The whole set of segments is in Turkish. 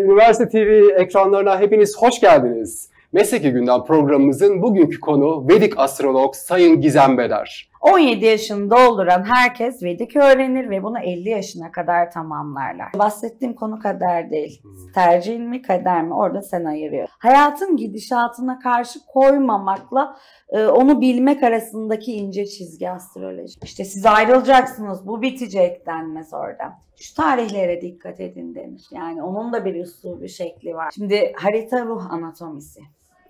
Üniversite TV ekranlarına hepiniz hoş geldiniz. Mesleki Gündem programımızın bugünkü konu Vedik astrolog Sayın Gizem Beder. 17 yaşını dolduran herkes Vedik öğrenir ve bunu 50 yaşına kadar tamamlarlar. Bahsettiğim konu kader değil. Hmm. Tercihin mi kader mi orada sen ayırıyor. Hayatın gidişatına karşı koymamakla e, onu bilmek arasındaki ince çizgi astroloji. İşte siz ayrılacaksınız bu bitecek denmez orada şu tarihlere dikkat edin demiş. Yani onun da bir üslubu, bir şekli var. Şimdi harita ruh anatomisi.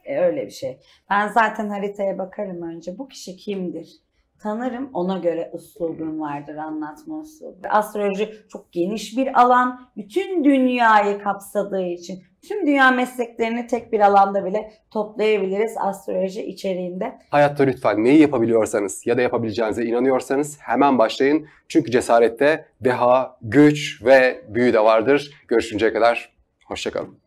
E, öyle bir şey. Ben zaten haritaya bakarım önce. Bu kişi kimdir? tanırım. Ona göre usulüm vardır anlatma usulü. Astroloji çok geniş bir alan. Bütün dünyayı kapsadığı için tüm dünya mesleklerini tek bir alanda bile toplayabiliriz astroloji içeriğinde. Hayatta lütfen neyi yapabiliyorsanız ya da yapabileceğinize inanıyorsanız hemen başlayın. Çünkü cesarette deha, güç ve büyü de vardır. Görüşünceye kadar hoşçakalın.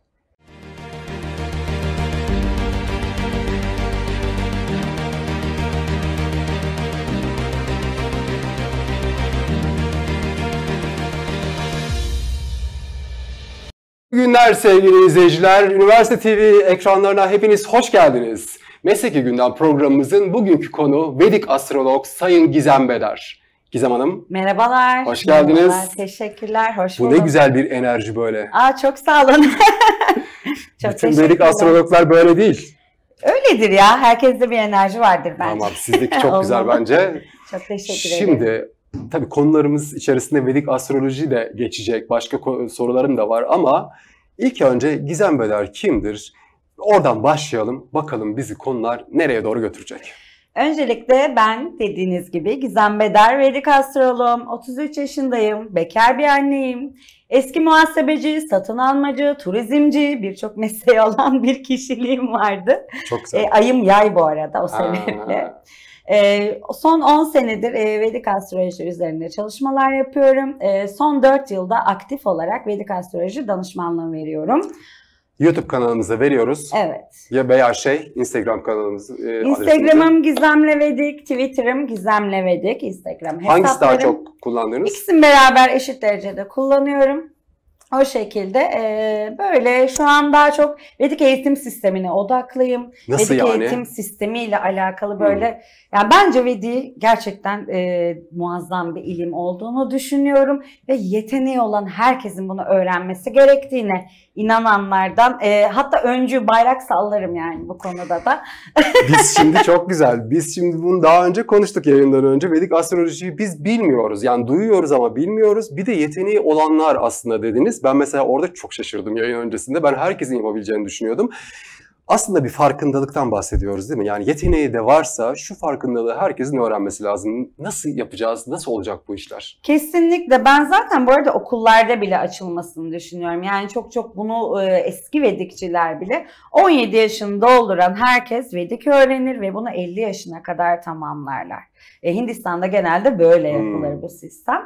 Günler sevgili izleyiciler. Üniversite TV ekranlarına hepiniz hoş geldiniz. Mesleki Gündem programımızın bugünkü konu Vedik astrolog Sayın Gizem Beder. Gizem Hanım. Merhabalar. Hoş geldiniz. Merhabalar, teşekkürler. Hoş bulduk. Bu ne güzel bir enerji böyle. Aa çok sağ olun. çok Bütün Vedik astrologlar böyle değil. Öyledir ya. Herkeste bir enerji vardır bence. Tamam sizdeki çok güzel bence. çok teşekkür ederim. Şimdi tabii konularımız içerisinde Vedik astroloji de geçecek. Başka sorularım da var ama ilk önce Gizem Böder kimdir? Oradan başlayalım. Bakalım bizi konular nereye doğru götürecek? Öncelikle ben dediğiniz gibi Gizem Beder, Vedik Astrologum, 33 yaşındayım, bekar bir anneyim, eski muhasebeci, satın almacı, turizmci, birçok mesleği olan bir kişiliğim vardı. Çok güzel. E, ayım yay bu arada o sebeple. Aa. E, son 10 senedir e, Vedik astroloji üzerinde çalışmalar yapıyorum. E, son 4 yılda aktif olarak Vedik astroloji danışmanlığı veriyorum. YouTube kanalımıza veriyoruz. Evet. Ya veya şey Instagram kanalımız. E, Instagram'ım Gizemle Vedik, Twitter'ım Gizemle Vedik, Instagram hesaplarım. Hangisi daha çok kullanıyorsunuz? İkisini beraber eşit derecede kullanıyorum. O şekilde e, böyle şu an daha çok Vedik eğitim sistemine odaklıyım. Nasıl Vedik yani? eğitim sistemiyle alakalı hmm. böyle hmm. yani bence Vedi gerçekten e, muazzam bir ilim olduğunu düşünüyorum ve yeteneği olan herkesin bunu öğrenmesi gerektiğine inananlardan. E, hatta öncü bayrak sallarım yani bu konuda da. biz şimdi çok güzel. Biz şimdi bunu daha önce konuştuk yayından önce. Vedik astrolojiyi biz bilmiyoruz. Yani duyuyoruz ama bilmiyoruz. Bir de yeteneği olanlar aslında dediniz. Ben mesela orada çok şaşırdım yayın öncesinde. Ben herkesin yapabileceğini düşünüyordum aslında bir farkındalıktan bahsediyoruz değil mi? Yani yeteneği de varsa şu farkındalığı herkesin öğrenmesi lazım. Nasıl yapacağız? Nasıl olacak bu işler? Kesinlikle. Ben zaten bu arada okullarda bile açılmasını düşünüyorum. Yani çok çok bunu e, eski vedikçiler bile 17 yaşını dolduran herkes vedik öğrenir ve bunu 50 yaşına kadar tamamlarlar. E, Hindistan'da genelde böyle yapılır hmm. bu sistem.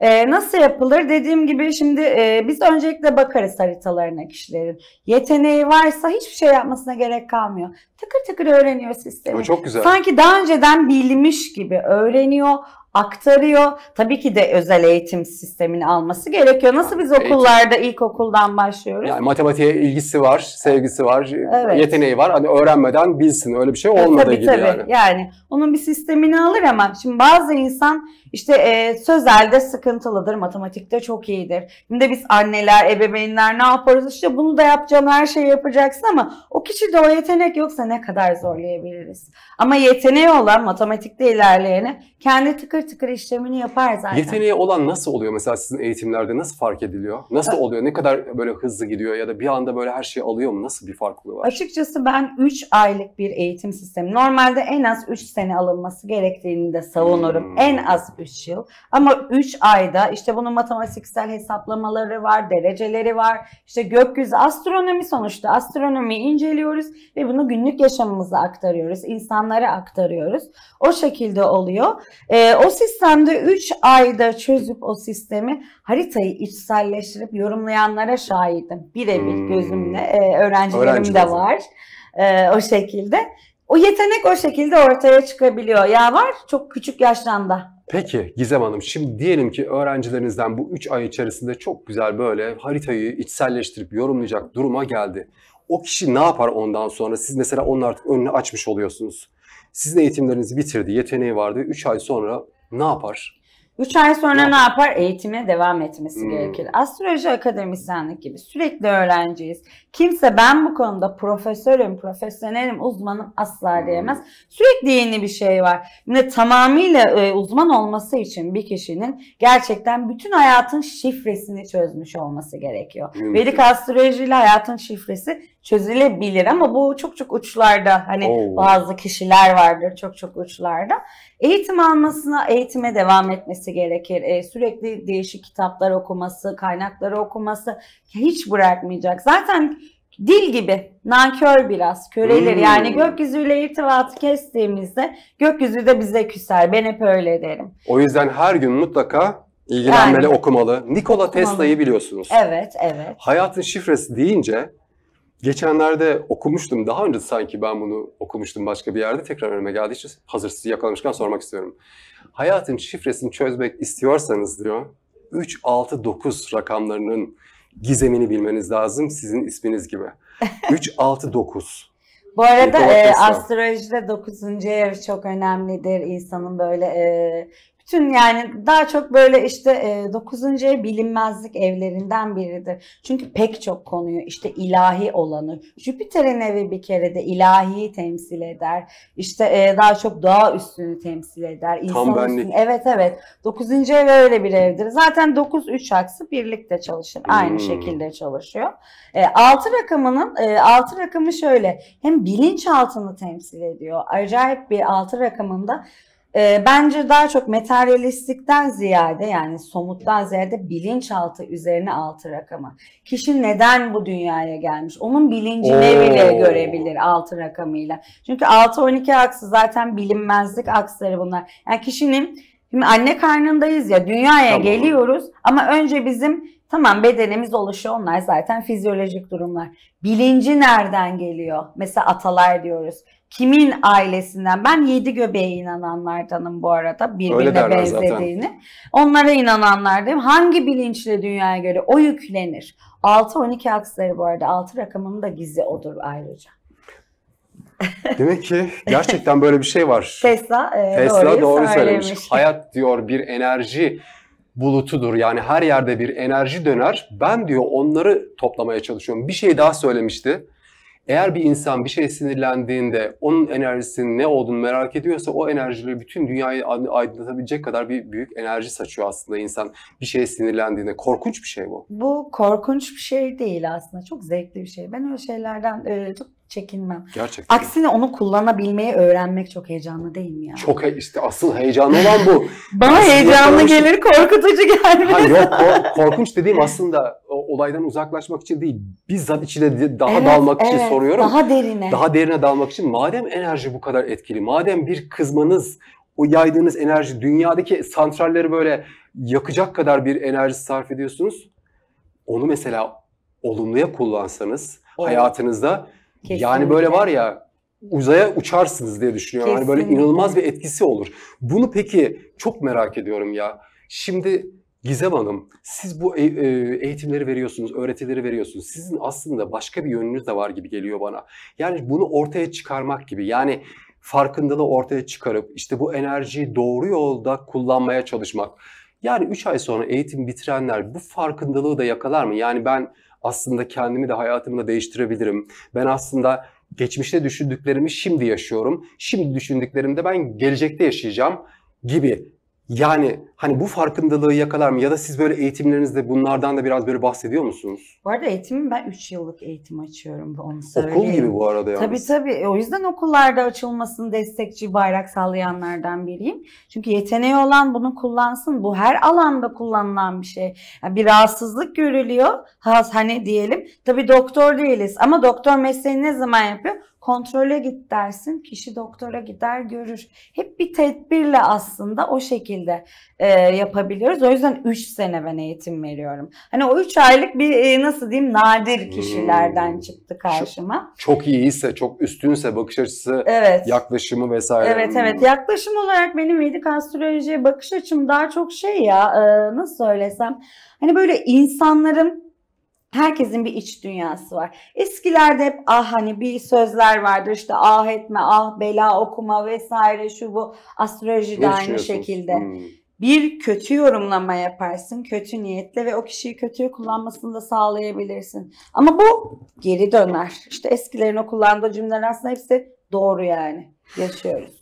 E, nasıl yapılır? Dediğim gibi şimdi e, biz öncelikle bakarız haritalarına kişilerin. Yeteneği varsa hiçbir şey yapmasına gerek kalmıyor. Tıkır tıkır öğreniyor sistemi. Bu çok güzel. Sanki daha önceden bilmiş gibi öğreniyor, aktarıyor. Tabii ki de özel eğitim sistemini alması gerekiyor. Nasıl biz okullarda ilkokuldan başlıyoruz? Yani matematiğe ilgisi var, sevgisi var, evet. yeteneği var. Hani öğrenmeden bilsin öyle bir şey e, olmadığı e, tabii, gibi tabii. yani. Yani onun bir sistemini alır ama şimdi bazı insan işte e, sözelde sıkıntılıdır, matematikte çok iyidir. Şimdi biz anneler, ebeveynler ne yaparız? İşte bunu da yapacağım, her şeyi yapacaksın ama o kişide o yetenek yoksa ne kadar zorlayabiliriz? Ama yeteneği olan matematikte ilerleyene kendi tıkır tıkır işlemini yapar zaten. Yeteneği olan nasıl oluyor mesela sizin eğitimlerde nasıl fark ediliyor? Nasıl oluyor? Ne kadar böyle hızlı gidiyor ya da bir anda böyle her şeyi alıyor mu? Nasıl bir fark oluyor? Açıkçası ben 3 aylık bir eğitim sistemi. Normalde en az 3 sene alınması gerektiğini de savunurum. Hmm. En az 3 yıl. Ama 3 ayda işte bunun matematiksel hesaplamaları var, dereceleri var. İşte gökyüzü astronomi sonuçta astronomi inceliyoruz ve bunu günlük yaşamımıza aktarıyoruz, insanlara aktarıyoruz. O şekilde oluyor. E, o sistemde 3 ayda çözüp o sistemi haritayı içselleştirip yorumlayanlara şahidim. Birebir hmm. gözümle e, öğrencilerim Öğrenci de var. E, o şekilde. O yetenek o şekilde ortaya çıkabiliyor. Ya var çok küçük yaştan da Peki Gizem Hanım şimdi diyelim ki öğrencilerinizden bu 3 ay içerisinde çok güzel böyle haritayı içselleştirip yorumlayacak duruma geldi. O kişi ne yapar ondan sonra? Siz mesela onun artık önünü açmış oluyorsunuz. Sizin eğitimlerinizi bitirdi, yeteneği vardı. 3 ay sonra ne yapar? 3 ay sonra ne yapar? Eğitime devam etmesi hmm. gerekir. Astroloji akademisyenlik gibi sürekli öğrenciyiz. Kimse ben bu konuda profesörüm, profesyonelim, uzmanım asla hmm. diyemez. Sürekli yeni bir şey var. Yine tamamıyla e, uzman olması için bir kişinin gerçekten bütün hayatın şifresini çözmüş olması gerekiyor. Hmm. Vedik astrolojiyle hayatın şifresi çözülebilir ama bu çok çok uçlarda hani Oo. bazı kişiler vardır çok çok uçlarda. Eğitim almasına, eğitime devam etmesi gerekir. E, sürekli değişik kitaplar okuması, kaynakları okuması hiç bırakmayacak. Zaten dil gibi nankör biraz körelir hmm. yani gökyüzüyle irtibatı kestiğimizde gökyüzü de bize küser ben hep öyle derim. O yüzden her gün mutlaka ilgilenmeli yani, okumalı. Nikola okumalı. Tesla'yı biliyorsunuz. Evet evet. Hayatın şifresi deyince Geçenlerde okumuştum. Daha önce sanki ben bunu okumuştum başka bir yerde. Tekrar önüme geldiği için hazır sizi yakalamışken sormak istiyorum. Hayatın şifresini çözmek istiyorsanız diyor 3, 6, 9 rakamlarının gizemini bilmeniz lazım sizin isminiz gibi. 3, 6, 9. Bu arada e, astrolojide 9. ev çok önemlidir. İnsanın böyle e, bütün yani daha çok böyle işte e, 9. ev bilinmezlik evlerinden biridir. Çünkü pek çok konuyu işte ilahi olanı Jüpiter'in evi bir kere de ilahi temsil eder. İşte e, daha çok doğa üstünü temsil eder. İnsan Tam benlik. Üstünü, evet evet. dokuzuncu ev öyle bir evdir. Zaten dokuz üç aksı birlikte çalışır. Aynı hmm. şekilde çalışıyor. E, 6 rakamının e, 6 rakamı şöyle. Hem bilinçaltını temsil ediyor. Acayip bir altı rakamında e, bence daha çok materyalistlikten ziyade yani somuttan ziyade bilinçaltı üzerine altı rakamı. Kişi neden bu dünyaya gelmiş? Onun bilincine Oo. bile görebilir altı rakamıyla. Çünkü 6-12 aksı zaten bilinmezlik aksları bunlar. Yani kişinin Şimdi anne karnındayız ya dünyaya tamam. geliyoruz ama önce bizim tamam bedenimiz oluşu onlar zaten fizyolojik durumlar. Bilinci nereden geliyor? Mesela atalar diyoruz kimin ailesinden ben yedi göbeğe inananlardanım bu arada birbirine benzediğini. Zaten. Onlara inananlardayım. Hangi bilinçle dünyaya göre o yüklenir. 6-12 aksları bu arada 6 rakamının da gizli odur ayrıca. Demek ki gerçekten böyle bir şey var. Tesla, e, Tesla doğru söylemiş. Hayat diyor bir enerji bulutudur. Yani her yerde bir enerji döner. Ben diyor onları toplamaya çalışıyorum. Bir şey daha söylemişti. Eğer bir insan bir şeye sinirlendiğinde onun enerjisinin ne olduğunu merak ediyorsa o enerjileri bütün dünyayı aydınlatabilecek kadar bir büyük enerji saçıyor aslında insan bir şeye sinirlendiğinde. Korkunç bir şey bu. Bu korkunç bir şey değil aslında. Çok zevkli bir şey. Ben öyle şeylerden e, çok çekinmem. Gerçekten. Aksine onu kullanabilmeyi öğrenmek çok heyecanlı değil mi ya? Çok he, işte asıl heyecanlı olan bu. Bana aslında heyecanlı korkuş... gelir, korkutucu gelmez. Hayır yok kor- korkunç dediğim aslında o, olaydan uzaklaşmak için değil. Bizzat içine daha evet, dalmak evet, için soruyorum. Daha derine. Daha derine dalmak için. Madem enerji bu kadar etkili, madem bir kızmanız o yaydığınız enerji dünyadaki santralleri böyle yakacak kadar bir enerji sarf ediyorsunuz. Onu mesela olumluya kullansanız Olur. hayatınızda Kesinlikle. Yani böyle var ya uzaya uçarsınız diye düşünüyorum. Kesinlikle. Hani böyle inanılmaz bir etkisi olur. Bunu peki çok merak ediyorum ya. Şimdi Gizem Hanım, siz bu e, e, eğitimleri veriyorsunuz, öğretileri veriyorsunuz. Sizin aslında başka bir yönünüz de var gibi geliyor bana. Yani bunu ortaya çıkarmak gibi. Yani farkındalığı ortaya çıkarıp işte bu enerjiyi doğru yolda kullanmaya çalışmak. Yani 3 ay sonra eğitim bitirenler bu farkındalığı da yakalar mı? Yani ben aslında kendimi de hayatımı da değiştirebilirim. Ben aslında geçmişte düşündüklerimi şimdi yaşıyorum. Şimdi düşündüklerimde ben gelecekte yaşayacağım gibi yani hani bu farkındalığı yakalar mı? Ya da siz böyle eğitimlerinizde bunlardan da biraz böyle bahsediyor musunuz? Bu arada eğitimi ben 3 yıllık eğitim açıyorum. Onu Okul gibi bu arada yani. Tabii tabii. O yüzden okullarda açılmasını destekçi bayrak sallayanlardan biriyim. Çünkü yeteneği olan bunu kullansın. Bu her alanda kullanılan bir şey. Yani bir rahatsızlık görülüyor. Hani diyelim. Tabii doktor değiliz ama doktor mesleğini ne zaman yapıyor? Kontrole git dersin, kişi doktora gider görür. Hep bir tedbirle aslında o şekilde e, yapabiliyoruz. O yüzden 3 sene ben eğitim veriyorum. Hani o 3 aylık bir e, nasıl diyeyim nadir kişilerden hmm. çıktı karşıma. Çok, çok iyiyse, çok üstünse bakış açısı, evet. yaklaşımı vesaire. Evet evet hmm. yaklaşım olarak benim yedik astrolojiye bakış açım daha çok şey ya e, nasıl söylesem. Hani böyle insanların Herkesin bir iç dünyası var. Eskilerde hep ah hani bir sözler vardır işte ah etme, ah bela okuma vesaire şu bu astroloji de aynı şekilde. Hmm. Bir kötü yorumlama yaparsın kötü niyetle ve o kişiyi kötüye kullanmasını da sağlayabilirsin. Ama bu geri döner. İşte eskilerin o kullandığı cümleler aslında hepsi doğru yani. Yaşıyoruz.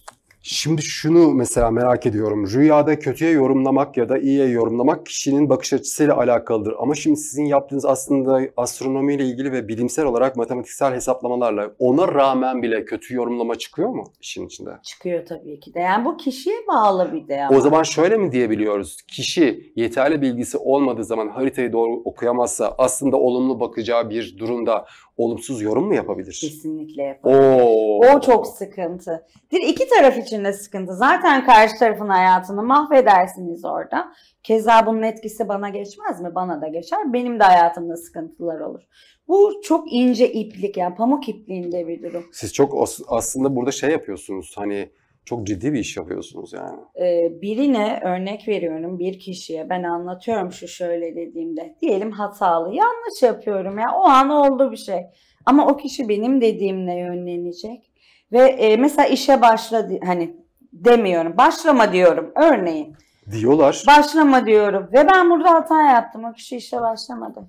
Şimdi şunu mesela merak ediyorum. Rüyada kötüye yorumlamak ya da iyiye yorumlamak kişinin bakış açısıyla alakalıdır. Ama şimdi sizin yaptığınız aslında astronomiyle ilgili ve bilimsel olarak matematiksel hesaplamalarla ona rağmen bile kötü yorumlama çıkıyor mu işin içinde? Çıkıyor tabii ki de. Yani bu kişiye bağlı bir de. Ama. O zaman şöyle mi diyebiliyoruz? Kişi yeterli bilgisi olmadığı zaman haritayı doğru okuyamazsa aslında olumlu bakacağı bir durumda olumsuz yorum mu yapabilir? Kesinlikle yapabilir. Oo. O çok sıkıntı. Bir iki taraf için de sıkıntı. Zaten karşı tarafın hayatını mahvedersiniz orada. Keza bunun etkisi bana geçmez mi? Bana da geçer. Benim de hayatımda sıkıntılar olur. Bu çok ince iplik yani pamuk ipliğinde bir durum. Siz çok aslında burada şey yapıyorsunuz hani çok ciddi bir iş yapıyorsunuz yani. Ee, birine örnek veriyorum bir kişiye ben anlatıyorum şu şöyle dediğimde diyelim hatalı yanlış yapıyorum ya o an oldu bir şey ama o kişi benim dediğimle yönlenecek ve e, mesela işe başla hani demiyorum başlama diyorum örneğin. Diyorlar. Başlama diyorum ve ben burada hata yaptım o kişi işe başlamadı.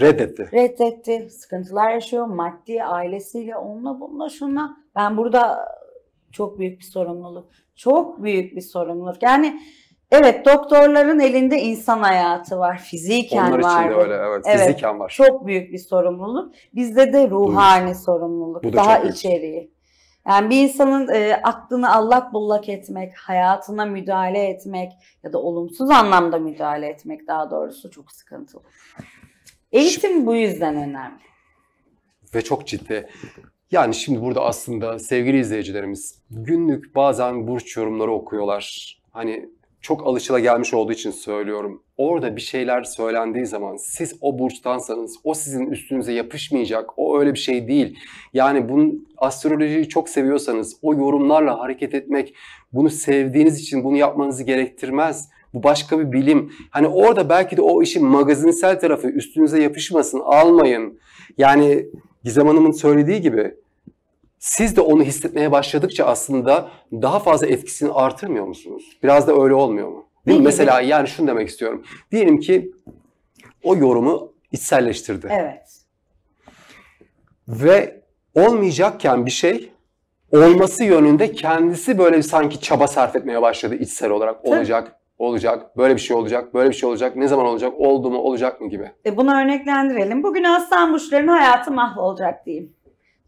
Reddetti. Reddetti. Sıkıntılar yaşıyor. Maddi, ailesiyle, onunla bununla şuna Ben burada çok büyük bir sorumluluk. Çok büyük bir sorumluluk. Yani evet doktorların elinde insan hayatı var. Fiziken var. Onlar için de öyle evet, evet. var. Çok büyük bir sorumluluk. Bizde de ruhani Duymuş. sorumluluk. Bu da Daha içeriği. Yani bir insanın e, aklını allak bullak etmek, hayatına müdahale etmek ya da olumsuz anlamda müdahale etmek daha doğrusu çok sıkıntılı. Eğitim bu yüzden önemli. Ve çok ciddi. Yani şimdi burada aslında sevgili izleyicilerimiz günlük bazen burç yorumları okuyorlar. Hani çok alışıla gelmiş olduğu için söylüyorum. Orada bir şeyler söylendiği zaman siz o burçtansanız o sizin üstünüze yapışmayacak. O öyle bir şey değil. Yani bunun astrolojiyi çok seviyorsanız o yorumlarla hareket etmek bunu sevdiğiniz için bunu yapmanızı gerektirmez. Bu başka bir bilim. Hani orada belki de o işin magazinsel tarafı üstünüze yapışmasın, almayın. Yani Gizem Hanım'ın söylediği gibi siz de onu hissetmeye başladıkça aslında daha fazla etkisini artırmıyor musunuz? Biraz da öyle olmuyor mu? Değil mi? Mesela yani şunu demek istiyorum. Diyelim ki o yorumu içselleştirdi. Evet. Ve olmayacakken bir şey olması yönünde kendisi böyle sanki çaba sarf etmeye başladı içsel olarak olacak olacak, böyle bir şey olacak, böyle bir şey olacak, ne zaman olacak, oldu mu, olacak mı gibi. E bunu örneklendirelim. Bugün aslan burçlarının hayatı mahvolacak diyeyim.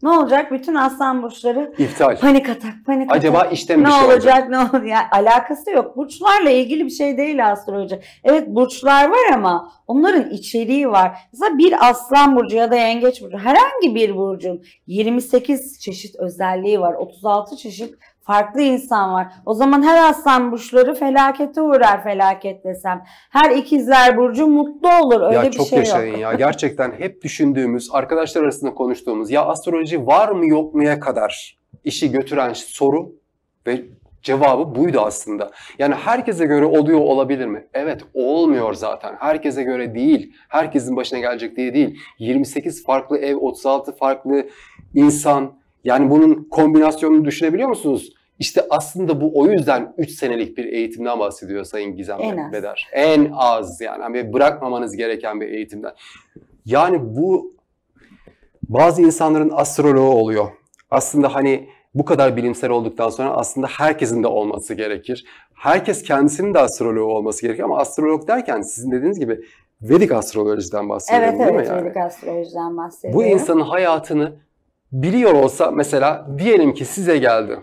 Ne olacak? Bütün aslan burçları İptal. panik atak, panik Acaba işte mi ne şey olacak? olacak? Ne olacak? Yani alakası yok. Burçlarla ilgili bir şey değil astroloji. Evet burçlar var ama onların içeriği var. Mesela bir aslan burcu ya da yengeç burcu herhangi bir burcun 28 çeşit özelliği var. 36 çeşit farklı insan var. O zaman her aslan burçları felakete uğrar felaket desem. Her ikizler burcu mutlu olur. Öyle ya bir çok şey yok. ya. Gerçekten hep düşündüğümüz, arkadaşlar arasında konuştuğumuz ya astroloji var mı yok muya kadar işi götüren soru ve cevabı buydu aslında. Yani herkese göre oluyor olabilir mi? Evet olmuyor zaten. Herkese göre değil. Herkesin başına gelecek diye değil. 28 farklı ev, 36 farklı insan. Yani bunun kombinasyonunu düşünebiliyor musunuz? İşte aslında bu o yüzden 3 senelik bir eğitimden bahsediyor Sayın Gizem en Bedar. Az. En az yani. yani bırakmamanız gereken bir eğitimden. Yani bu bazı insanların astroloğu oluyor. Aslında hani bu kadar bilimsel olduktan sonra aslında herkesin de olması gerekir. Herkes kendisinin de astroloğu olması gerekir ama astrolog derken sizin dediğiniz gibi Vedik astrolojiden bahsediyorum evet, değil evet, mi yani? Evet, Vedik astrolojiden bahsediyorum. Bu insanın hayatını biliyor olsa mesela diyelim ki size geldi.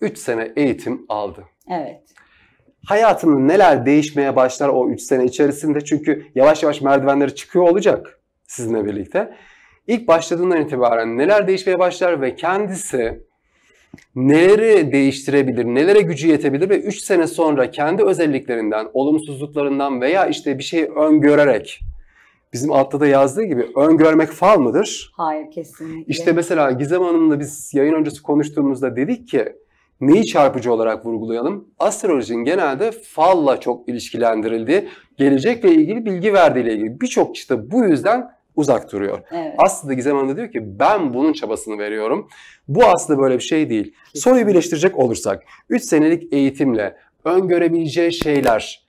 3 sene eğitim aldı. Evet. Hayatında neler değişmeye başlar o 3 sene içerisinde çünkü yavaş yavaş merdivenleri çıkıyor olacak sizinle birlikte. İlk başladığından itibaren neler değişmeye başlar ve kendisi neleri değiştirebilir, nelere gücü yetebilir ve 3 sene sonra kendi özelliklerinden, olumsuzluklarından veya işte bir şeyi öngörerek bizim altta da yazdığı gibi öngörmek fal mıdır? Hayır kesinlikle. İşte mesela Gizem Hanım'la biz yayın öncesi konuştuğumuzda dedik ki Neyi çarpıcı olarak vurgulayalım? Astrolojinin genelde falla çok ilişkilendirildiği, gelecekle ilgili bilgi verdiğiyle ilgili birçok kişi de bu yüzden uzak duruyor. Evet. Aslında Gizem Hanım da diyor ki ben bunun çabasını veriyorum. Bu aslında böyle bir şey değil. Kesinlikle. Soruyu birleştirecek olursak 3 senelik eğitimle öngörebileceği şeyler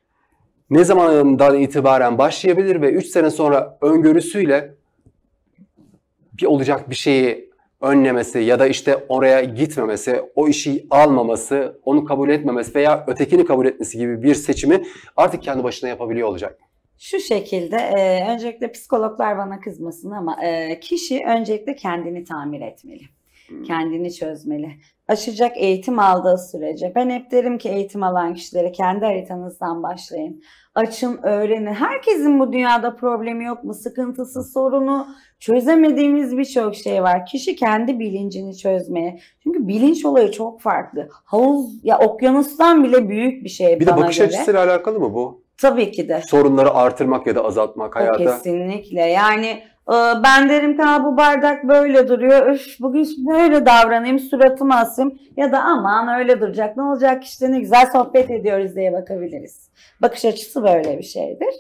ne zamandan itibaren başlayabilir ve 3 sene sonra öngörüsüyle bir olacak bir şeyi önlemesi ya da işte oraya gitmemesi, o işi almaması, onu kabul etmemesi veya ötekini kabul etmesi gibi bir seçimi artık kendi başına yapabiliyor olacak. Şu şekilde e, öncelikle psikologlar bana kızmasın ama e, kişi öncelikle kendini tamir etmeli. Hmm. Kendini çözmeli. Aşacak eğitim aldığı sürece ben hep derim ki eğitim alan kişilere kendi haritanızdan başlayın açım, öğreni. Herkesin bu dünyada problemi yok mu? Sıkıntısı, sorunu çözemediğimiz birçok şey var. Kişi kendi bilincini çözmeye. Çünkü bilinç olayı çok farklı. Havuz ya okyanustan bile büyük bir şey bir bana göre. Bir de bakış göre. açısıyla alakalı mı bu? Tabii ki de. Sorunları artırmak ya da azaltmak hayata. O kesinlikle. Yani ee, ben derim ki bu bardak böyle duruyor. Üf bugün böyle davranayım suratımı asayım. Ya da aman öyle duracak ne olacak işte ne güzel sohbet ediyoruz diye bakabiliriz. Bakış açısı böyle bir şeydir.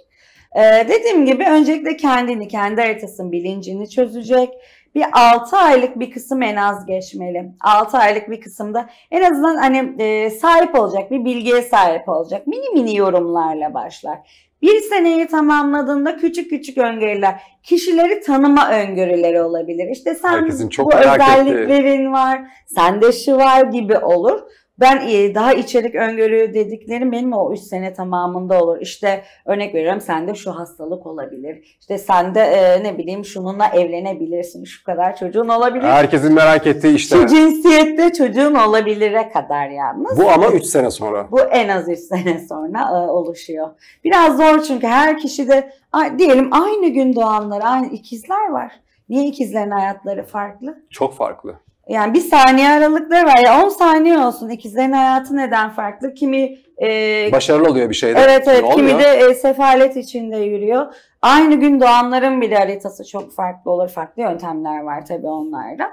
Ee, dediğim gibi öncelikle kendini, kendi haritasının bilincini çözecek. Bir 6 aylık bir kısım en az geçmeli. 6 aylık bir kısımda en azından hani e, sahip olacak, bir bilgiye sahip olacak. Mini mini yorumlarla başlar. Bir seneyi tamamladığında küçük küçük öngörüler, kişileri tanıma öngörüleri olabilir. İşte sen çok bu özelliklerin ettiği. var, sende şu var gibi olur. Ben e, daha içerik öngörü dediklerim benim o 3 sene tamamında olur. İşte örnek veriyorum sende şu hastalık olabilir. İşte sende e, ne bileyim şununla evlenebilirsin. Şu kadar çocuğun olabilir. Herkesin merak ettiği işte. Şu cinsiyette çocuğun olabilire kadar yalnız. Bu ama 3 sene sonra. Bu en az 3 sene sonra e, oluşuyor. Biraz zor çünkü her kişide diyelim aynı gün doğanlar, aynı ikizler var. Niye ikizlerin hayatları farklı? Çok farklı yani bir saniye aralıkları var ya 10 saniye olsun ikizlerin hayatı neden farklı kimi e, başarılı oluyor bir şeyde evet evet kimi, kimi de e, sefalet içinde yürüyor aynı gün doğanların bile haritası çok farklı olur farklı yöntemler var tabii onlarda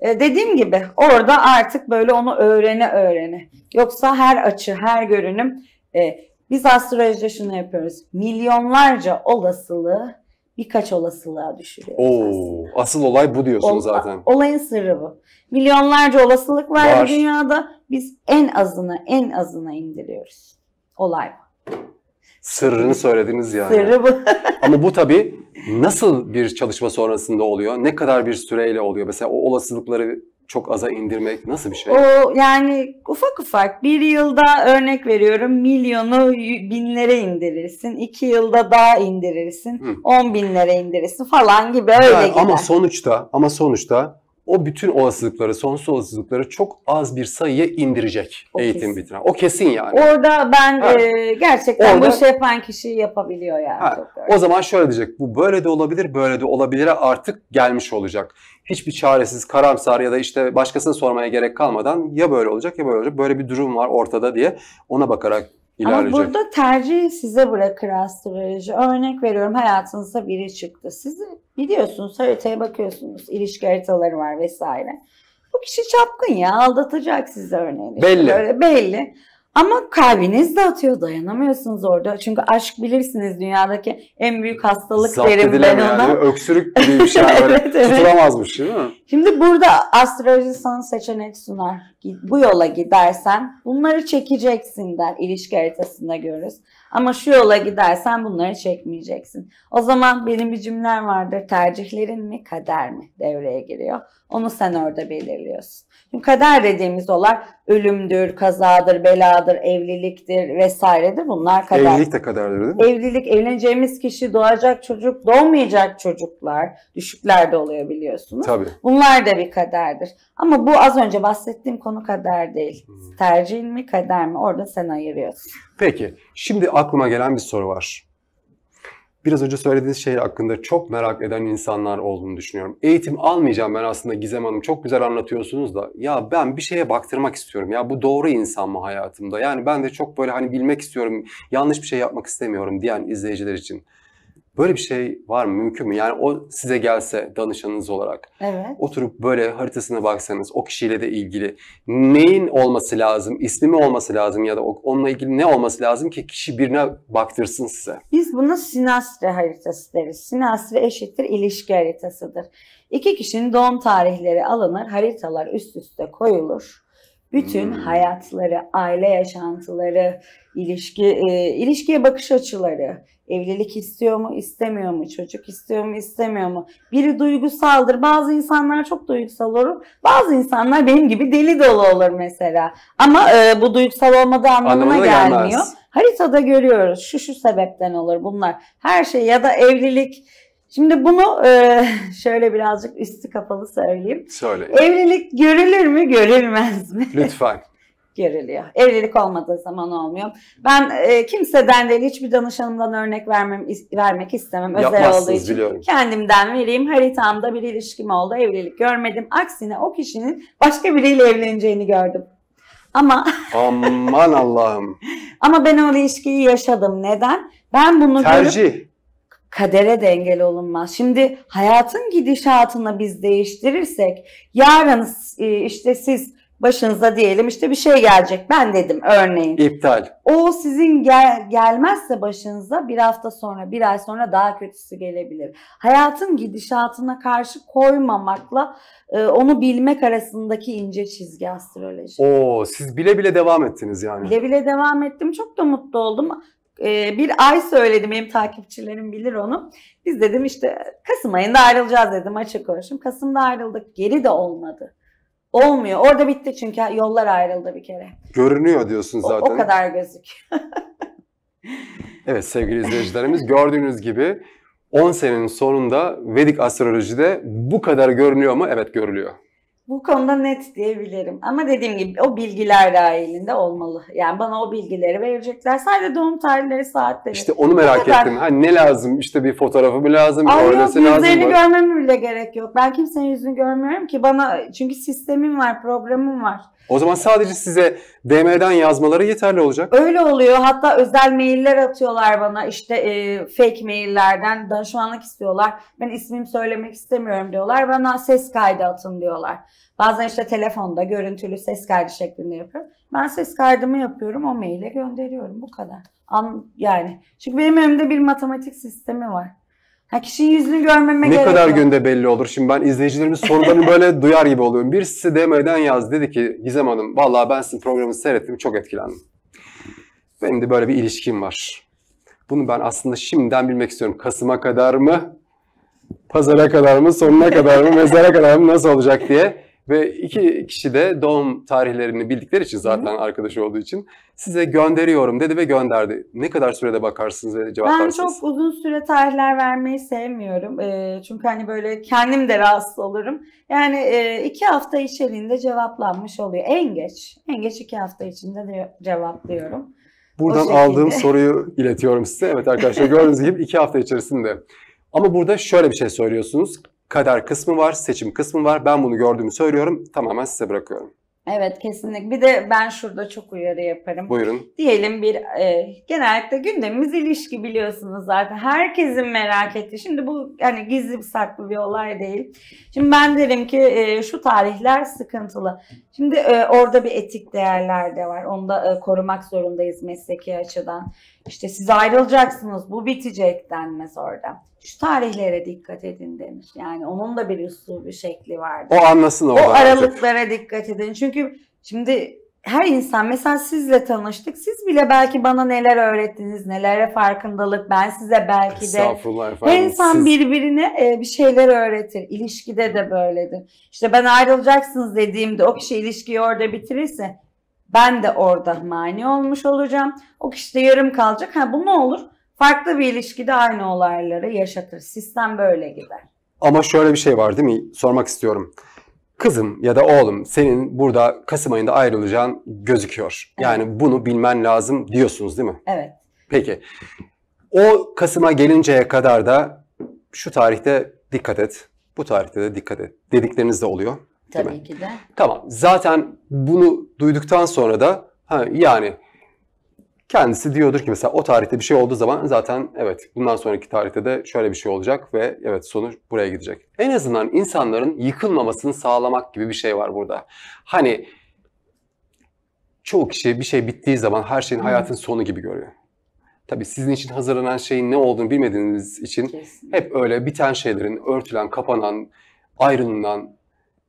e, dediğim gibi orada artık böyle onu öğrene öğrene yoksa her açı her görünüm e, biz astrolojide şunu yapıyoruz milyonlarca olasılığı birkaç olasılığa düşürüyor. Oo, asıl olay bu diyorsun Ol, zaten. Olayın sırrı bu. Milyonlarca olasılık var, var dünyada. Biz en azını en azına indiriyoruz. Olay bu. Sırrını söylediniz yani. Sırrı bu. Ama bu tabii nasıl bir çalışma sonrasında oluyor? Ne kadar bir süreyle oluyor? Mesela o olasılıkları çok aza indirmek nasıl bir şey? O yani ufak ufak bir yılda örnek veriyorum milyonu binlere indirirsin. iki yılda daha indirirsin. Hı. On binlere indirirsin falan gibi öyle yani, gider. Ama sonuçta ama sonuçta o bütün olasılıkları, sonsuz olasılıkları çok az bir sayıya indirecek o eğitim kesin. bitiren. O kesin yani. Orada ben e, gerçekten Orada, bu işi yapan kişi yapabiliyor yani. Evet. o zaman şöyle diyecek, bu böyle de olabilir, böyle de olabilir. artık gelmiş olacak. Hiçbir çaresiz, karamsar ya da işte başkasını sormaya gerek kalmadan ya böyle olacak ya böyle olacak, böyle bir durum var ortada diye ona bakarak ilerleyecek. Ama burada tercih size bırakır astroloji. Örnek veriyorum hayatınızda biri çıktı. Sizi biliyorsunuz haritaya bakıyorsunuz. ilişki haritaları var vesaire. Bu kişi çapkın ya aldatacak sizi örneğin. Belli. Böyle belli. Ama kalbiniz de atıyor dayanamıyorsunuz orada. Çünkü aşk bilirsiniz dünyadaki en büyük hastalık Zapt derim ben ona. Yani, öksürük gibi bir şey evet, tutulamazmış değil mi? Şimdi burada astroloji sana seçenek sunar. Bu yola gidersen bunları çekeceksin der. İlişki haritasında görürüz. Ama şu yola gidersen bunları çekmeyeceksin. O zaman benim bir cümlem vardır. Tercihlerin mi kader mi devreye giriyor. Onu sen orada belirliyorsun. Çünkü kader dediğimiz olay ölümdür, kazadır, beladır, evliliktir vesairedir. Bunlar kader. Evlilik de kaderdir değil mi? Evlilik, evleneceğimiz kişi, doğacak çocuk, doğmayacak çocuklar, düşükler de oluyor biliyorsunuz. Tabii. Bunlar da bir kaderdir. Ama bu az önce bahsettiğim konu kader değil. Hmm. Tercihin mi kader mi? Orada sen ayırıyorsun. Peki. Şimdi aklıma gelen bir soru var. Biraz önce söylediğiniz şey hakkında çok merak eden insanlar olduğunu düşünüyorum. Eğitim almayacağım ben aslında Gizem Hanım. Çok güzel anlatıyorsunuz da. Ya ben bir şeye baktırmak istiyorum. Ya bu doğru insan mı hayatımda? Yani ben de çok böyle hani bilmek istiyorum. Yanlış bir şey yapmak istemiyorum diyen izleyiciler için. Böyle bir şey var mı? Mümkün mü? Yani o size gelse danışanınız olarak evet. oturup böyle haritasına baksanız o kişiyle de ilgili neyin olması lazım? İsmi mi olması lazım ya da onunla ilgili ne olması lazım ki kişi birine baktırsın size? Biz buna sinastre haritası deriz. Sinastre eşittir ilişki haritasıdır. İki kişinin doğum tarihleri alınır, haritalar üst üste koyulur. Bütün hayatları, aile yaşantıları, ilişki e, ilişkiye bakış açıları, evlilik istiyor mu, istemiyor mu, çocuk istiyor mu, istemiyor mu? Biri duygusaldır. Bazı insanlar çok duygusal olur. Bazı insanlar benim gibi deli dolu olur mesela. Ama e, bu duygusal olmadığı anlamına Anlamına gelmiyor. gelmez. Haritada görüyoruz. Şu şu sebepten olur bunlar. Her şey ya da evlilik Şimdi bunu e, şöyle birazcık üstü kapalı söyleyeyim. Söyle. Evlilik görülür mü görülmez mi? Lütfen. görülüyor. Evlilik olmadığı zaman olmuyor. Ben e, kimseden değil hiçbir danışanımdan örnek vermem, vermek istemem. Özel olduğu için biliyorum. kendimden vereyim. Haritamda bir ilişkim oldu. Evlilik görmedim. Aksine o kişinin başka biriyle evleneceğini gördüm. Ama aman Allah'ım. ama ben o ilişkiyi yaşadım. Neden? Ben bunu tercih. Görüp, kadere de engel olunmaz. Şimdi hayatın gidişatını biz değiştirirsek yarın e, işte siz başınıza diyelim işte bir şey gelecek ben dedim örneğin. İptal. O sizin gel gelmezse başınıza bir hafta sonra bir ay sonra daha kötüsü gelebilir. Hayatın gidişatına karşı koymamakla e, onu bilmek arasındaki ince çizgi astroloji. Oo siz bile bile devam ettiniz yani. Bile bile devam ettim çok da mutlu oldum. Ee, bir ay söyledim. Benim takipçilerim bilir onu. Biz dedim işte Kasım ayında ayrılacağız dedim açık konuşayım. Kasım'da ayrıldık. Geri de olmadı. Olmuyor. Orada bitti çünkü yollar ayrıldı bir kere. Görünüyor diyorsun zaten. O, o kadar gözüküyor. evet sevgili izleyicilerimiz gördüğünüz gibi 10 senenin sonunda Vedik astrolojide bu kadar görünüyor mu? Evet görülüyor bu konuda net diyebilirim. Ama dediğim gibi o bilgiler dahilinde olmalı. Yani bana o bilgileri verecekler. Sadece doğum tarihleri, saatleri. İşte onu merak kadar... ettim. Hani ne lazım? İşte bir fotoğrafı mı lazım? Bir Ay yok, yüzlerini lazım görmeme bile gerek yok. Ben kimsenin yüzünü görmüyorum ki. Bana çünkü sistemim var, programım var. O zaman sadece size DM'den yazmaları yeterli olacak. Öyle oluyor. Hatta özel mailler atıyorlar bana. İşte e, fake maillerden danışmanlık istiyorlar. Ben ismimi söylemek istemiyorum diyorlar. Bana ses kaydı atın diyorlar. Bazen işte telefonda görüntülü ses kaydı şeklinde yapıyorum. Ben ses kaydımı yapıyorum. O maile gönderiyorum. Bu kadar. An, yani. Çünkü benim önümde bir matematik sistemi var. Ha kişinin yüzünü görmeme ne gerek Ne kadar günde belli olur? Şimdi ben izleyicilerimiz sorularını böyle duyar gibi oluyorum. Birisi DM'den yaz dedi ki Gizem Hanım vallahi ben sizin programı seyrettim çok etkilendim. Benim de böyle bir ilişkim var. Bunu ben aslında şimdiden bilmek istiyorum. Kasım'a kadar mı? Pazara kadar mı? Sonuna kadar mı? Mezara kadar mı? Nasıl olacak diye. Ve iki kişi de doğum tarihlerini bildikleri için zaten Hı. arkadaşı olduğu için size gönderiyorum dedi ve gönderdi. Ne kadar sürede bakarsınız ve cevaplarsınız? Ben çok uzun süre tarihler vermeyi sevmiyorum. E, çünkü hani böyle kendim de rahatsız olurum. Yani e, iki hafta içeriğinde cevaplanmış oluyor. En geç. En geç iki hafta içinde de cevaplıyorum. Buradan aldığım soruyu iletiyorum size. Evet arkadaşlar gördüğünüz gibi iki hafta içerisinde. Ama burada şöyle bir şey söylüyorsunuz kader kısmı var, seçim kısmı var. Ben bunu gördüğümü söylüyorum. Tamamen size bırakıyorum. Evet kesinlikle. Bir de ben şurada çok uyarı yaparım. Buyurun. Diyelim bir e, genellikle gündemimiz ilişki biliyorsunuz zaten. Herkesin merak ettiği. Şimdi bu yani gizli bir saklı bir olay değil. Şimdi ben derim ki e, şu tarihler sıkıntılı. Şimdi e, orada bir etik değerler de var. Onu da e, korumak zorundayız mesleki açıdan. İşte siz ayrılacaksınız. Bu bitecek denmez orada şu tarihlere dikkat edin demiş. Yani onun da bir üslubu şekli vardı. O anlasın orada. O aralıklara artık. dikkat edin. Çünkü şimdi her insan mesela sizle tanıştık. Siz bile belki bana neler öğrettiniz, nelere farkındalık. Ben size belki de her insan siz... birbirine e, bir şeyler öğretir. İlişkide de böyledir. İşte ben ayrılacaksınız dediğimde o kişi ilişkiyi orada bitirirse ben de orada mani olmuş olacağım. O kişi de yarım kalacak. Ha bu ne olur? Farklı bir ilişkide aynı olayları yaşatır. Sistem böyle gider. Ama şöyle bir şey var değil mi? Sormak istiyorum. Kızım ya da oğlum senin burada Kasım ayında ayrılacağın gözüküyor. Yani evet. bunu bilmen lazım diyorsunuz değil mi? Evet. Peki. O Kasım'a gelinceye kadar da şu tarihte dikkat et, bu tarihte de dikkat et dedikleriniz de oluyor. Tabii ki de. Tamam. Zaten bunu duyduktan sonra da ha, yani Kendisi diyordur ki mesela o tarihte bir şey olduğu zaman zaten evet bundan sonraki tarihte de şöyle bir şey olacak ve evet sonuç buraya gidecek. En azından insanların yıkılmamasını sağlamak gibi bir şey var burada. Hani çoğu kişi bir şey bittiği zaman her şeyin hayatın sonu gibi görüyor. Tabii sizin için hazırlanan şeyin ne olduğunu bilmediğiniz için Kesinlikle. hep öyle biten şeylerin, örtülen, kapanan, ayrılınan,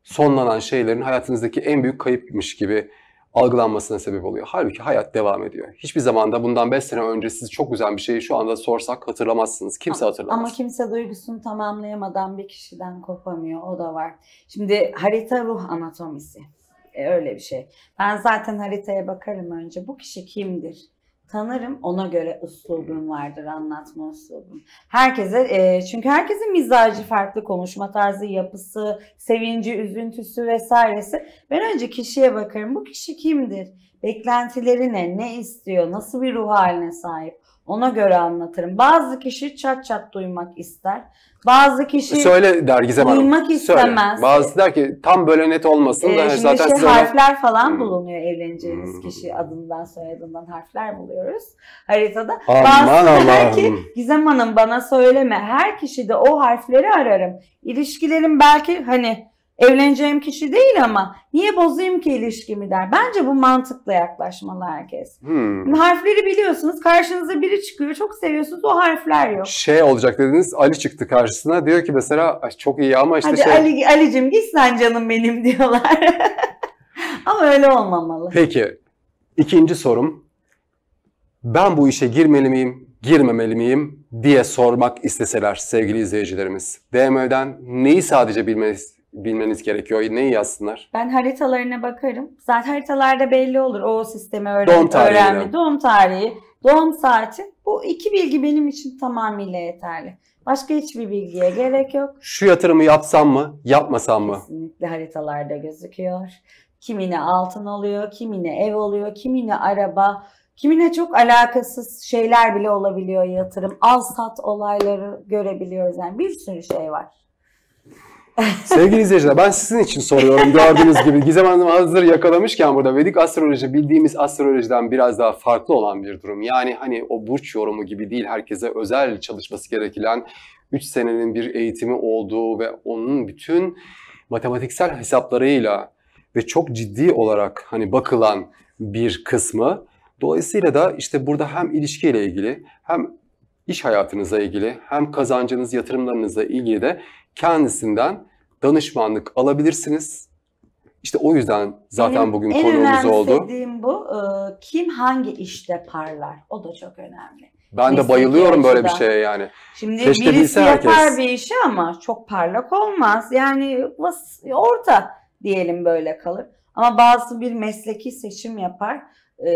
sonlanan şeylerin hayatınızdaki en büyük kayıpmış gibi algılanmasına sebep oluyor. Halbuki hayat devam ediyor. Hiçbir zamanda bundan 5 sene önce siz çok güzel bir şeyi şu anda sorsak hatırlamazsınız. Kimse hatırlamaz. Ama kimse duygusunu tamamlayamadan bir kişiden kopamıyor. O da var. Şimdi harita ruh anatomisi. E, öyle bir şey. Ben zaten haritaya bakarım önce. Bu kişi kimdir? tanırım. Ona göre üslubum vardır, anlatma üslubum. Herkese, e, çünkü herkesin mizacı farklı, konuşma tarzı, yapısı, sevinci, üzüntüsü vesairesi. Ben önce kişiye bakarım. Bu kişi kimdir? Beklentileri ne? Ne istiyor? Nasıl bir ruh haline sahip? Ona göre anlatırım. Bazı kişi çat çat duymak ister. Bazı kişi Söyle dergize Gizem Hanım. duymak istemez. Bazısı der ki tam böyle net olmasın ee, da Ee, şimdi zaten işte size ona- harfler falan hmm. bulunuyor evleneceğiniz Hmm. kişi adından soyadından harfler buluyoruz haritada. Aman Bazısı der ki Gizem Hanım bana söyleme her kişide o harfleri ararım. İlişkilerim belki hani Evleneceğim kişi değil ama niye bozayım ki ilişkimi der. Bence bu mantıkla yaklaşmalı herkes. Hmm. harfleri biliyorsunuz. Karşınıza biri çıkıyor. Çok seviyorsunuz. O harfler yok. Şey olacak dediniz. Ali çıktı karşısına. Diyor ki mesela çok iyi ama işte Hadi şey... Ali, Ali'cim git sen canım benim diyorlar. ama öyle olmamalı. Peki. ikinci sorum. Ben bu işe girmeli miyim? girmemeli miyim diye sormak isteseler sevgili izleyicilerimiz. DM'den neyi sadece bilmeliyiz bilmeniz gerekiyor? Neyi yazsınlar? Ben haritalarına bakarım. Zaten haritalarda belli olur o sistemi öğren doğum öğrendi. Doğum tarihi, doğum saati. Bu iki bilgi benim için tamamıyla yeterli. Başka hiçbir bilgiye gerek yok. Şu yatırımı yapsam mı, yapmasam mı? Kesinlikle haritalarda gözüküyor. Kimine altın oluyor, kimine ev oluyor, kimine araba. Kimine çok alakasız şeyler bile olabiliyor yatırım. Al sat olayları görebiliyoruz. Yani bir sürü şey var. Sevgili izleyiciler ben sizin için soruyorum gördüğünüz gibi. Gizem Hanım hazır yakalamışken burada Vedik astroloji bildiğimiz astrolojiden biraz daha farklı olan bir durum. Yani hani o burç yorumu gibi değil herkese özel çalışması gereken 3 senenin bir eğitimi olduğu ve onun bütün matematiksel hesaplarıyla ve çok ciddi olarak hani bakılan bir kısmı. Dolayısıyla da işte burada hem ilişkiyle ilgili hem iş hayatınıza ilgili hem kazancınız yatırımlarınızla ilgili de kendisinden danışmanlık alabilirsiniz. İşte o yüzden zaten Benim bugün en konumuz oldu. En önemsediğim bu e, kim hangi işte parlar o da çok önemli. Ben Mesleki de bayılıyorum böyle bir şeye yani. Şimdi Keşke birisi yapar herkes. bir işi ama çok parlak olmaz. Yani orta diyelim böyle kalır. Ama bazı bir mesleki seçim yapar e,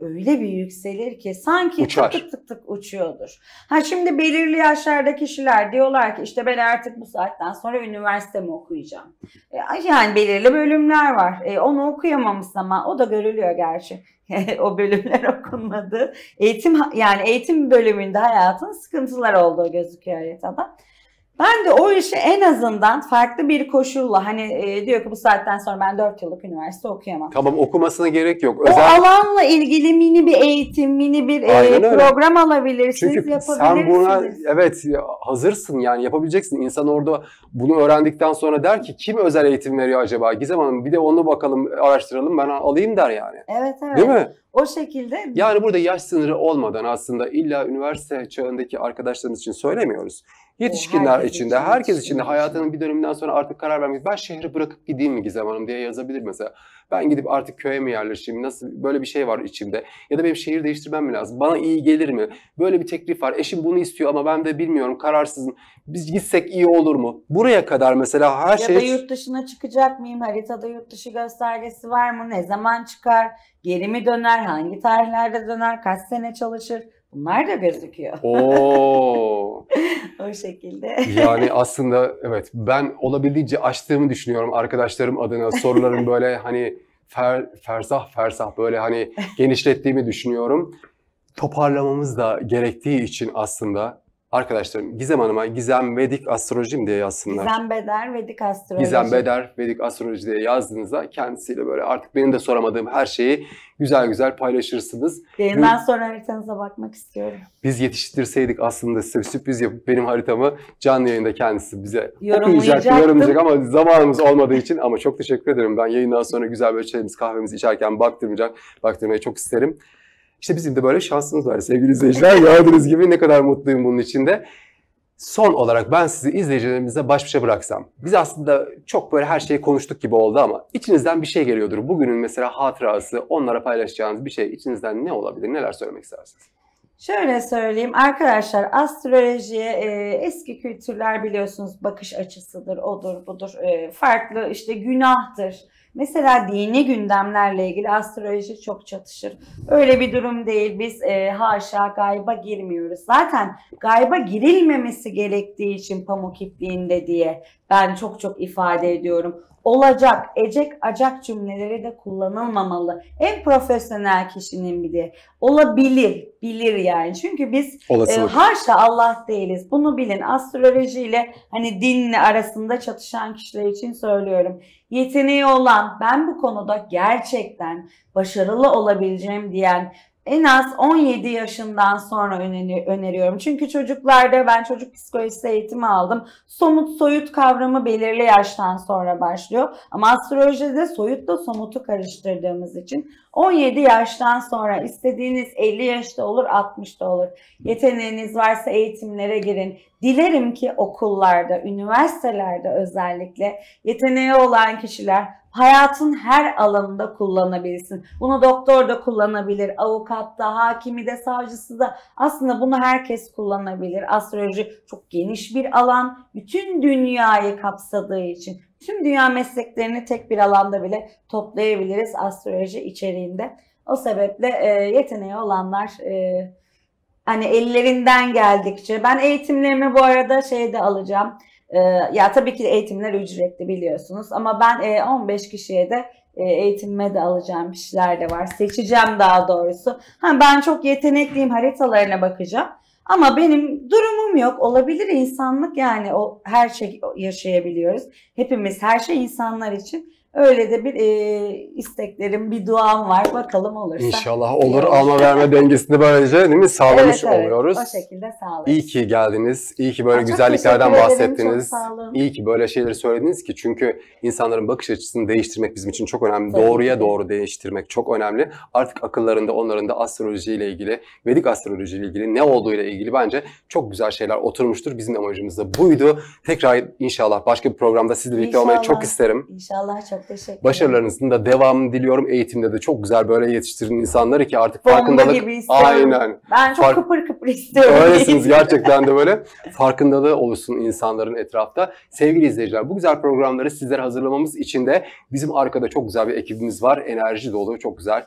öyle bir yükselir ki sanki Uçar. tık tık tık uçuyordur. Ha şimdi belirli yaşlarda kişiler diyorlar ki işte ben artık bu saatten sonra üniversite mi okuyacağım. E, yani belirli bölümler var. E, onu okuyamamış zaman o da görülüyor gerçi. o bölümler okunmadı. Eğitim yani eğitim bölümünde hayatın sıkıntılar olduğu gözüküyor haritada. Ben de o işi en azından farklı bir koşulla hani e, diyor ki bu saatten sonra ben 4 yıllık üniversite okuyamam. Tamam okumasına gerek yok. Özel... O alanla ilgili mini bir eğitim, mini bir e, program alabilirsiniz, Çünkü yapabilirsiniz. Sen buna evet hazırsın yani yapabileceksin. İnsan orada bunu öğrendikten sonra der ki kim özel eğitim veriyor acaba? Gizem Hanım bir de onu bakalım araştıralım ben alayım der yani. Evet evet. Değil mi? O şekilde. Yani burada yaş sınırı olmadan aslında illa üniversite çağındaki arkadaşlarımız için söylemiyoruz. Yetişkinler için de, herkes için de hayatının bir döneminden sonra artık karar vermek. Ben şehri bırakıp gideyim mi Gizem Hanım diye yazabilir mesela. Ben gidip artık köye mi yerleşeyim? Nasıl böyle bir şey var içimde? Ya da benim şehir değiştirmem mi lazım? Bana iyi gelir mi? Böyle bir teklif var. Eşim bunu istiyor ama ben de bilmiyorum. Kararsızım. Biz gitsek iyi olur mu? Buraya kadar mesela her şey... Ya da şey- yurt dışına çıkacak mıyım? Haritada yurt dışı göstergesi var mı? Ne zaman çıkar? Geri mi döner? Hangi tarihlerde döner? Kaç sene çalışır? Bunlar da gözüküyor. o şekilde. Yani aslında evet ben olabildiğince açtığımı düşünüyorum arkadaşlarım adına sorularım böyle hani fer, fersah fersah böyle hani genişlettiğimi düşünüyorum. Toparlamamız da gerektiği için aslında Arkadaşlarım Gizem Hanım'a Gizem Vedik Astrolojim diye yazsınlar. Gizem Beder Vedik Astroloji. Gizem Beder Vedik Astroloji diye yazdığınızda kendisiyle böyle artık benim de soramadığım her şeyi güzel güzel paylaşırsınız. Yayından sonra haritanıza bakmak istiyorum. Biz yetiştirseydik aslında size bir sürpriz yapıp benim haritamı canlı yayında kendisi bize yorumlayacak, yorumlayacak ama zamanımız olmadığı için ama çok teşekkür ederim. Ben yayından sonra güzel böyle çayımız kahvemizi içerken baktırmayacak, baktırmayı çok isterim. İşte bizim de böyle şansımız var sevgili izleyiciler. Gördüğünüz gibi ne kadar mutluyum bunun içinde. Son olarak ben sizi izleyicilerimize baş başa bıraksam. Biz aslında çok böyle her şeyi konuştuk gibi oldu ama içinizden bir şey geliyordur. Bugünün mesela hatırası, onlara paylaşacağınız bir şey içinizden ne olabilir? Neler söylemek istersiniz? Şöyle söyleyeyim arkadaşlar astrolojiye e, eski kültürler biliyorsunuz bakış açısıdır, odur budur, e, farklı işte günahtır Mesela dini gündemlerle ilgili astroloji çok çatışır. Öyle bir durum değil. Biz e, haşa gayba girmiyoruz. Zaten gayba girilmemesi gerektiği için pamuk ipliğinde diye ben çok çok ifade ediyorum. Olacak, ecek, acak cümleleri de kullanılmamalı. En profesyonel kişinin bir olabilir, bilir yani. Çünkü biz Olasılık. e, haşa Allah değiliz. Bunu bilin. Astrolojiyle hani dinle arasında çatışan kişiler için söylüyorum. Yeteneği olan, ben bu konuda gerçekten başarılı olabileceğim diyen en az 17 yaşından sonra öneriyorum. Çünkü çocuklarda ben çocuk psikolojisi eğitimi aldım. Somut soyut kavramı belirli yaştan sonra başlıyor. Ama astrolojide soyutla somutu karıştırdığımız için 17 yaştan sonra istediğiniz 50 yaşta olur 60'da olur. Yeteneğiniz varsa eğitimlere girin. Dilerim ki okullarda, üniversitelerde özellikle yeteneği olan kişiler hayatın her alanında kullanabilirsin. Bunu doktor da kullanabilir, avukat da, hakimi de, savcısı da. Aslında bunu herkes kullanabilir. Astroloji çok geniş bir alan. Bütün dünyayı kapsadığı için tüm dünya mesleklerini tek bir alanda bile toplayabiliriz astroloji içeriğinde. O sebeple e, yeteneği olanlar e, hani ellerinden geldikçe ben eğitimlerimi bu arada şeyde alacağım. Ee, ya tabii ki eğitimler ücretli biliyorsunuz ama ben 15 e, kişiye de e, eğitimime de alacağım kişiler de var. Seçeceğim daha doğrusu. Ha, ben çok yetenekliyim haritalarına bakacağım. Ama benim durumum yok. Olabilir insanlık yani o her şey yaşayabiliyoruz. Hepimiz her şey insanlar için. Öyle de bir e, isteklerim, bir duam var. Bakalım olursa. İnşallah olur. Alma verme dengesini böylece değil mi sağlamış evet, evet. oluyoruz. O şekilde sağlamış. İyi ki geldiniz. İyi ki böyle Çok güzelliklerden bahsettiniz. İyi ki böyle şeyleri söylediniz ki çünkü insanların bakış açısını değiştirmek bizim için çok önemli. Tabii Doğruya doğru değiştirmek çok önemli. Artık akıllarında onların da astrolojiyle ilgili, Vedik astrolojiyle ilgili ne olduğuyla ilgili bence çok güzel şeyler oturmuştur. Bizim amacımız da buydu. Tekrar inşallah başka bir programda sizle birlikte inşallah. olmayı çok isterim. İnşallah çok çok teşekkür Başarılarınızın da devamını diliyorum. Eğitimde de çok güzel böyle yetiştirin insanları ki artık Bomba farkındalık... gibi istiyorum. Aynen. Ben çok Fark... kıpır kıpır istiyorum. Öylesiniz gerçekten de böyle. Farkındalığı oluşsun insanların etrafta. Sevgili izleyiciler bu güzel programları sizlere hazırlamamız için de bizim arkada çok güzel bir ekibimiz var. Enerji dolu, çok güzel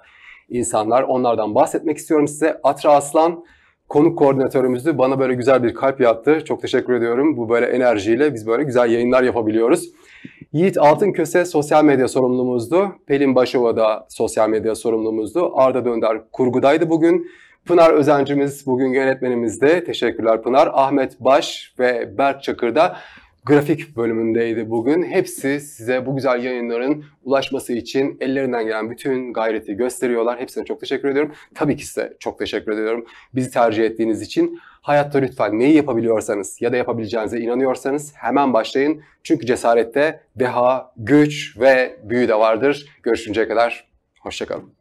insanlar. Onlardan bahsetmek istiyorum size. Atra Aslan konuk koordinatörümüzdü. Bana böyle güzel bir kalp yattı Çok teşekkür ediyorum. Bu böyle enerjiyle biz böyle güzel yayınlar yapabiliyoruz. Yiğit Altınköse sosyal medya sorumlumuzdu. Pelin Başova da sosyal medya sorumlumuzdu. Arda Dönder kurgudaydı bugün. Pınar Özencimiz bugün yönetmenimizde. Teşekkürler Pınar. Ahmet Baş ve Berk Çakır da grafik bölümündeydi bugün. Hepsi size bu güzel yayınların ulaşması için ellerinden gelen bütün gayreti gösteriyorlar. Hepsine çok teşekkür ediyorum. Tabii ki size çok teşekkür ediyorum. Bizi tercih ettiğiniz için. Hayatta lütfen neyi yapabiliyorsanız ya da yapabileceğinize inanıyorsanız hemen başlayın. Çünkü cesarette deha, güç ve büyü de vardır. Görüşünceye kadar hoşçakalın.